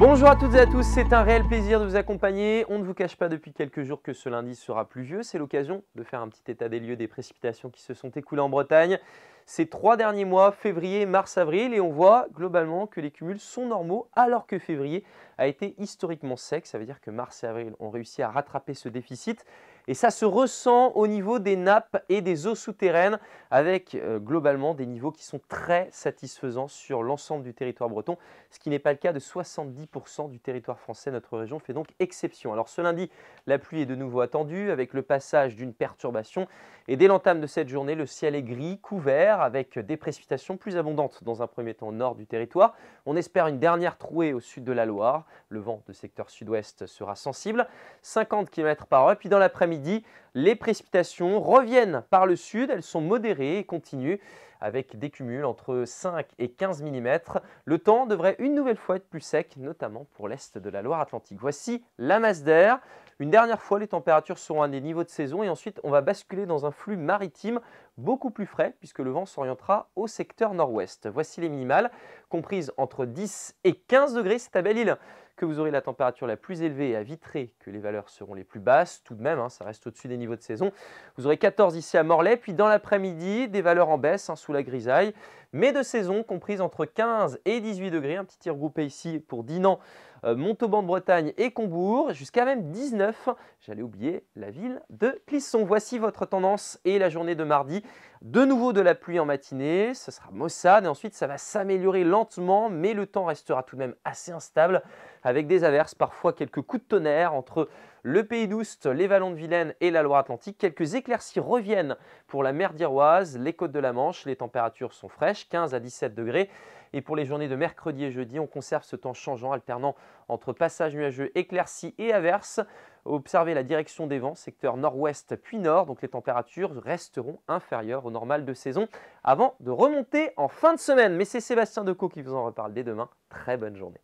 Bonjour à toutes et à tous, c'est un réel plaisir de vous accompagner. On ne vous cache pas depuis quelques jours que ce lundi sera pluvieux. C'est l'occasion de faire un petit état des lieux des précipitations qui se sont écoulées en Bretagne ces trois derniers mois, février, mars, avril, et on voit globalement que les cumuls sont normaux alors que février a été historiquement sec. Ça veut dire que mars et avril ont réussi à rattraper ce déficit. Et ça se ressent au niveau des nappes et des eaux souterraines avec euh, globalement des niveaux qui sont très satisfaisants sur l'ensemble du territoire breton, ce qui n'est pas le cas de 70% du territoire français. Notre région fait donc exception. Alors ce lundi, la pluie est de nouveau attendue avec le passage d'une perturbation et dès l'entame de cette journée, le ciel est gris, couvert avec des précipitations plus abondantes dans un premier temps au nord du territoire. On espère une dernière trouée au sud de la Loire. Le vent de secteur sud-ouest sera sensible, 50 km par heure. Puis dans l'après-midi, les précipitations reviennent par le sud, elles sont modérées et continues avec des cumuls entre 5 et 15 mm. Le temps devrait une nouvelle fois être plus sec, notamment pour l'est de la Loire-Atlantique. Voici la masse d'air. Une dernière fois, les températures seront à des niveaux de saison et ensuite on va basculer dans un flux maritime beaucoup plus frais puisque le vent s'orientera au secteur nord-ouest. Voici les minimales, comprises entre 10 et 15 degrés, c'est Belle-Île que vous aurez la température la plus élevée à Vitré que les valeurs seront les plus basses, tout de même, hein, ça reste au-dessus des niveaux de saison. Vous aurez 14 ici à Morlaix, puis dans l'après-midi, des valeurs en baisse hein, sous la grisaille, mais de saison comprise entre 15 et 18 degrés, un petit tir groupé ici pour Dinan euh, Montauban de Bretagne et Combourg, jusqu'à même 19, j'allais oublier la ville de Clisson. Voici votre tendance et la journée de mardi. De nouveau de la pluie en matinée, ce sera maussade et ensuite ça va s'améliorer lentement, mais le temps restera tout de même assez instable avec des averses, parfois quelques coups de tonnerre entre le Pays d'Oust, les Vallons de Vilaine et la Loire-Atlantique. Quelques éclaircies reviennent pour la mer d'Iroise, les côtes de la Manche. Les températures sont fraîches, 15 à 17 degrés. Et pour les journées de mercredi et jeudi, on conserve ce temps changeant, alternant entre passage nuageux, éclaircies et averses. Observez la direction des vents, secteur nord-ouest puis nord, donc les températures resteront inférieures au normal de saison avant de remonter en fin de semaine. Mais c'est Sébastien Decaux qui vous en reparle dès demain. Très bonne journée.